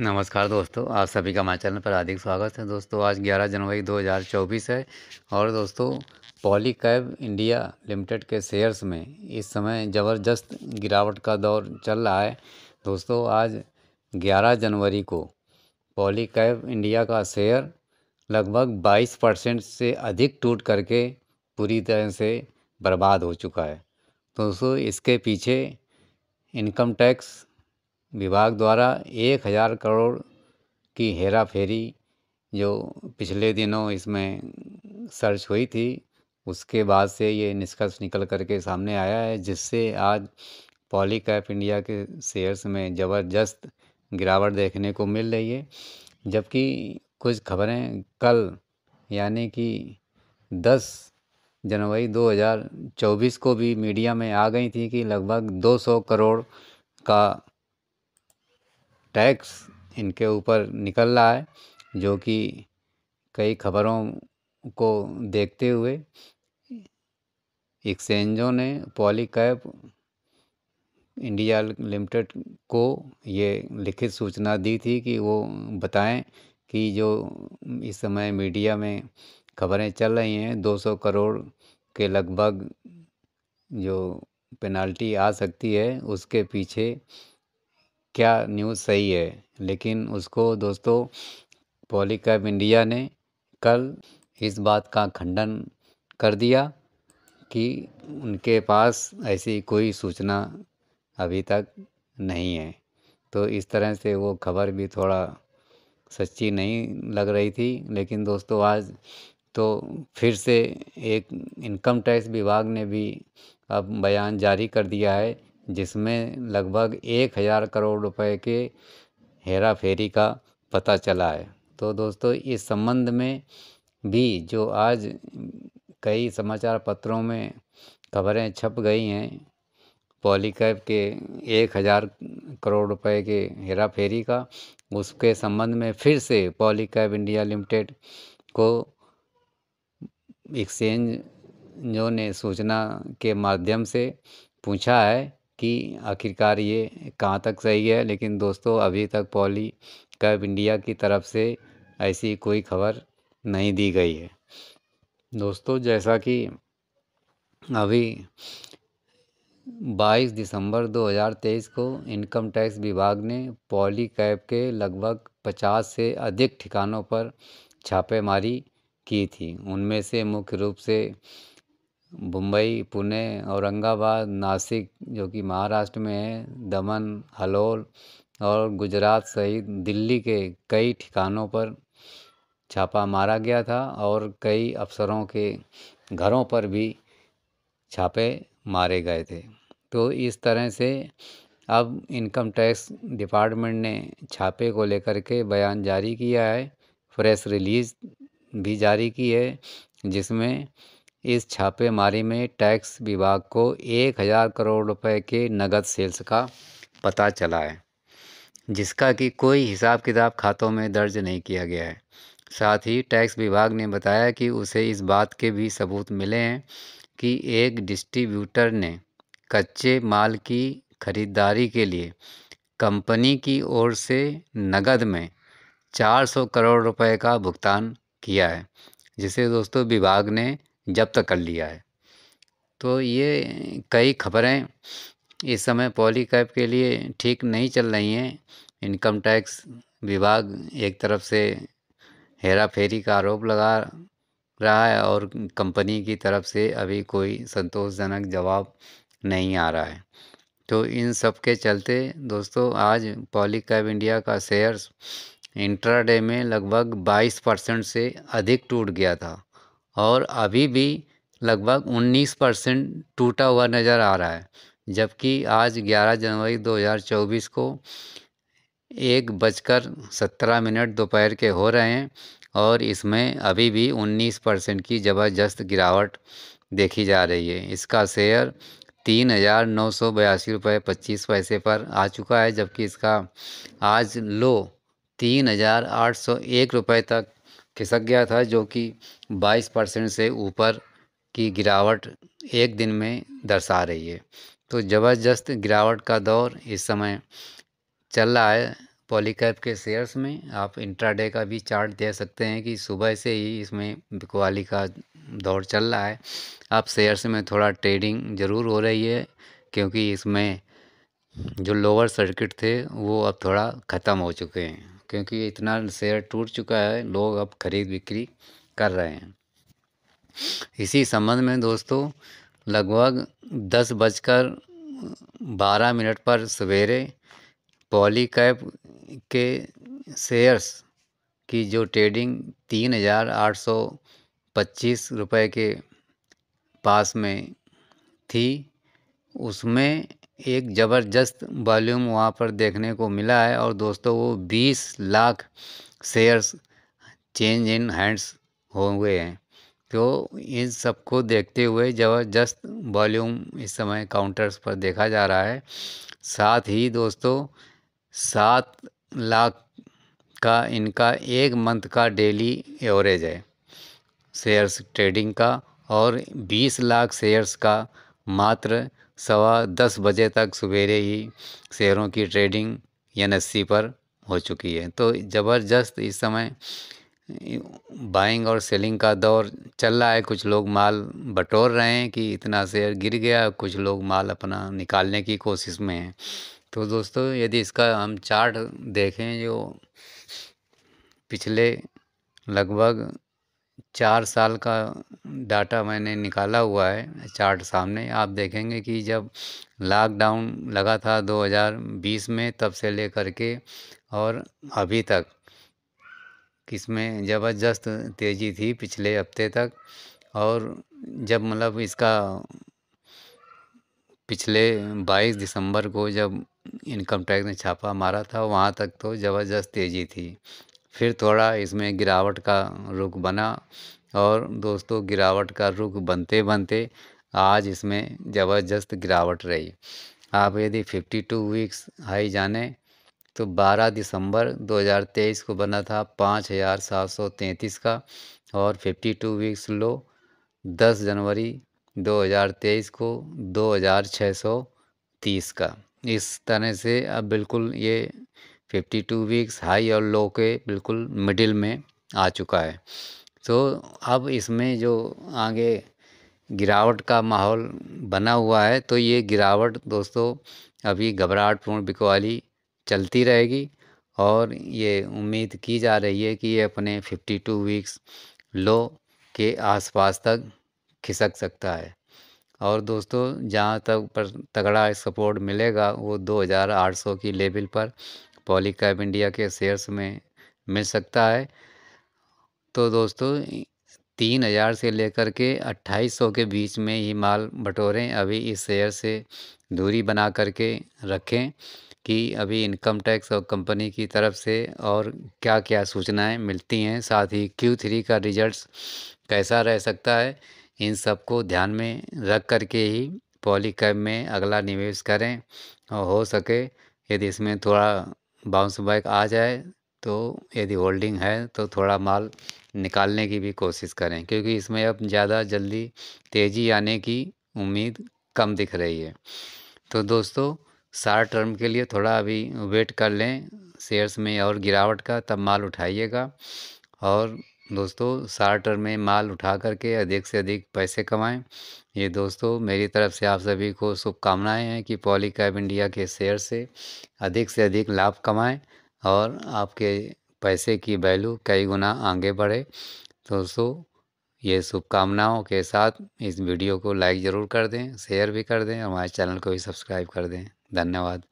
नमस्कार दोस्तों आप सभी का हमारे चैनल पर हार्दिक स्वागत है दोस्तों आज 11 जनवरी 2024 है और दोस्तों पॉलीकैब इंडिया लिमिटेड के शेयर्स में इस समय ज़बरदस्त गिरावट का दौर चल रहा है दोस्तों आज 11 जनवरी को पॉलीकैब इंडिया का शेयर लगभग 22 परसेंट से अधिक टूट करके पूरी तरह से बर्बाद हो चुका है दोस्तों इसके पीछे इनकम टैक्स विभाग द्वारा एक हज़ार करोड़ की हेरा फेरी जो पिछले दिनों इसमें सर्च हुई थी उसके बाद से ये निष्कर्ष निकल कर के सामने आया है जिससे आज पॉलीकैप इंडिया के शेयर्स में ज़बरदस्त गिरावट देखने को मिल रही है जबकि कुछ खबरें कल यानी कि 10 जनवरी 2024 को भी मीडिया में आ गई थी कि लगभग 200 करोड़ का टैक्स इनके ऊपर निकल रहा है जो कि कई खबरों को देखते हुए एक्सचेंजों ने पॉलीकैप इंडिया लिमिटेड को ये लिखित सूचना दी थी कि वो बताएं कि जो इस समय मीडिया में खबरें चल रही हैं 200 करोड़ के लगभग जो पेनाल्टी आ सकती है उसके पीछे क्या न्यूज़ सही है लेकिन उसको दोस्तों पॉलीकैब इंडिया ने कल इस बात का खंडन कर दिया कि उनके पास ऐसी कोई सूचना अभी तक नहीं है तो इस तरह से वो खबर भी थोड़ा सच्ची नहीं लग रही थी लेकिन दोस्तों आज तो फिर से एक इनकम टैक्स विभाग ने भी अब बयान जारी कर दिया है जिसमें लगभग एक हज़ार करोड़ रुपए के हेरा फेरी का पता चला है तो दोस्तों इस संबंध में भी जो आज कई समाचार पत्रों में खबरें छप गई हैं पॉलीकैप के एक हज़ार करोड़ रुपए के हेरा फेरी का उसके संबंध में फिर से पॉलीकैप इंडिया लिमिटेड को एक्सचेंजों ने सूचना के माध्यम से पूछा है कि आखिरकार ये कहाँ तक सही है लेकिन दोस्तों अभी तक पॉली कैब इंडिया की तरफ से ऐसी कोई खबर नहीं दी गई है दोस्तों जैसा कि अभी 22 दिसंबर 2023 को इनकम टैक्स विभाग ने पॉली कैब के लगभग 50 से अधिक ठिकानों पर छापेमारी की थी उनमें से मुख्य रूप से मुंबई पुणे औरंगाबाद नासिक जो कि महाराष्ट्र में है दमन हलोल और गुजरात सहित दिल्ली के कई ठिकानों पर छापा मारा गया था और कई अफसरों के घरों पर भी छापे मारे गए थे तो इस तरह से अब इनकम टैक्स डिपार्टमेंट ने छापे को लेकर के बयान जारी किया है प्रेस रिलीज भी जारी की है जिसमें इस छापेमारी में टैक्स विभाग को एक हज़ार करोड़ रुपए के नगद सेल्स का पता चला है जिसका कि कोई हिसाब किताब खातों में दर्ज नहीं किया गया है साथ ही टैक्स विभाग ने बताया कि उसे इस बात के भी सबूत मिले हैं कि एक डिस्ट्रीब्यूटर ने कच्चे माल की खरीदारी के लिए कंपनी की ओर से नगद में 400 करोड़ रुपए का भुगतान किया है जिसे दोस्तों विभाग ने जब्त कर लिया है तो ये कई खबरें इस समय पॉली कैब के लिए ठीक नहीं चल रही हैं इनकम टैक्स विभाग एक तरफ से हेरा फेरी का आरोप लगा रहा है और कंपनी की तरफ से अभी कोई संतोषजनक जवाब नहीं आ रहा है तो इन सब के चलते दोस्तों आज पॉली कैब इंडिया का शेयर्स इंट्राडे में लगभग 22 परसेंट से अधिक टूट गया था और अभी भी लगभग 19 परसेंट टूटा हुआ नज़र आ रहा है जबकि आज 11 जनवरी 2024 को एक बजकर सत्रह मिनट दोपहर के हो रहे हैं और इसमें अभी भी 19 परसेंट की ज़बरदस्त गिरावट देखी जा रही है इसका शेयर तीन हज़ार नौ सौ बयासी रुपये पच्चीस पैसे पर आ चुका है जबकि इसका आज लो तीन हज़ार आठ सौ एक रुपये तक खिसक गया था जो कि 22 परसेंट से ऊपर की गिरावट एक दिन में दर्शा रही है तो ज़बरदस्त गिरावट का दौर इस समय चल रहा है पॉलीकैप के शेयर्स में आप इंट्राडे का भी चार्ट दे सकते हैं कि सुबह से ही इसमें बिकवाली का दौर चल रहा है आप शेयर्स में थोड़ा ट्रेडिंग ज़रूर हो रही है क्योंकि इसमें जो लोअर सर्किट थे वो अब थोड़ा ख़त्म हो चुके हैं क्योंकि इतना शेयर टूट चुका है लोग अब खरीद बिक्री कर रहे हैं इसी संबंध में दोस्तों लगभग दस बजकर बारह मिनट पर सवेरे पॉलीकैप के शेयर्स की जो ट्रेडिंग तीन हज़ार आठ सौ पच्चीस रुपये के पास में थी उसमें एक ज़बरदस्त वॉल्यूम वहाँ पर देखने को मिला है और दोस्तों वो बीस lakh shares change in hands हो गए हैं तो इन सबको देखते हुए ज़बरदस्त वॉल्यूम इस समय काउंटर्स पर देखा जा रहा है साथ ही दोस्तों सात लाख का इनका एक मंथ का डेली एवरेज है शेयर्स ट्रेडिंग का और बीस लाख शेयर्स का मात्र सवा दस बजे तक सवेरे ही शेयरों की ट्रेडिंग एन पर हो चुकी है तो ज़बरदस्त इस समय बाइंग और सेलिंग का दौर चल रहा है कुछ लोग माल बटोर रहे हैं कि इतना शेयर गिर गया कुछ लोग माल अपना निकालने की कोशिश में हैं तो दोस्तों यदि इसका हम चार्ट देखें जो पिछले लगभग चार साल का डाटा मैंने निकाला हुआ है चार्ट सामने आप देखेंगे कि जब लॉकडाउन लगा था 2020 में तब से लेकर के और अभी तक किसमें ज़बरदस्त तेज़ी थी पिछले हफ्ते तक और जब मतलब इसका पिछले 22 दिसंबर को जब इनकम टैक्स ने छापा मारा था वहाँ तक तो ज़बरदस्त तेज़ी थी फिर थोड़ा इसमें गिरावट का रुख बना और दोस्तों गिरावट का रुख बनते बनते आज इसमें ज़बरदस्त गिरावट रही आप यदि 52 वीक्स हाई जाने तो 12 दिसंबर 2023 को बना था 5733 का और 52 वीक्स लो 10 जनवरी 2023 को 2630 का इस तरह से अब बिल्कुल ये फिफ्टी टू वीक्स हाई और लो के बिल्कुल मिडिल में आ चुका है तो अब इसमें जो आगे गिरावट का माहौल बना हुआ है तो ये गिरावट दोस्तों अभी घबराहटपूर्ण बिकवाली चलती रहेगी और ये उम्मीद की जा रही है कि ये अपने 52 वीक्स लो के आसपास तक खिसक सकता है और दोस्तों जहाँ तक पर तगड़ा सपोर्ट मिलेगा वो 2800 की लेवल पर पॉलीकैब इंडिया के शेयर्स में मिल सकता है तो दोस्तों तीन हज़ार से लेकर के अट्ठाईस सौ के बीच में ही माल बटोरें अभी इस शेयर से दूरी बना करके रखें कि अभी इनकम टैक्स और कंपनी की तरफ से और क्या क्या सूचनाएं मिलती हैं साथ ही क्यू थ्री का रिजल्ट्स कैसा रह सकता है इन सबको ध्यान में रख करके ही पॉलीकैब में अगला निवेश करें और हो सके यदि इसमें थोड़ा बाउंस बैक आ जाए तो यदि होल्डिंग है तो थोड़ा माल निकालने की भी कोशिश करें क्योंकि इसमें अब ज़्यादा जल्दी तेज़ी आने की उम्मीद कम दिख रही है तो दोस्तों शार्ट टर्म के लिए थोड़ा अभी वेट कर लें शेयर्स में और गिरावट का तब माल उठाइएगा और दोस्तों शार्ट टर्म में माल उठा करके अधिक से अधिक पैसे कमाएं ये दोस्तों मेरी तरफ से आप सभी को शुभकामनाएँ हैं कि पॉलीकैब इंडिया के शेयर से अधिक से अधिक लाभ कमाएं और आपके पैसे की वैल्यू कई गुना आगे बढ़े दोस्तों ये शुभकामनाओं के साथ इस वीडियो को लाइक ज़रूर कर दें शेयर भी कर दें और हमारे चैनल को भी सब्सक्राइब कर दें धन्यवाद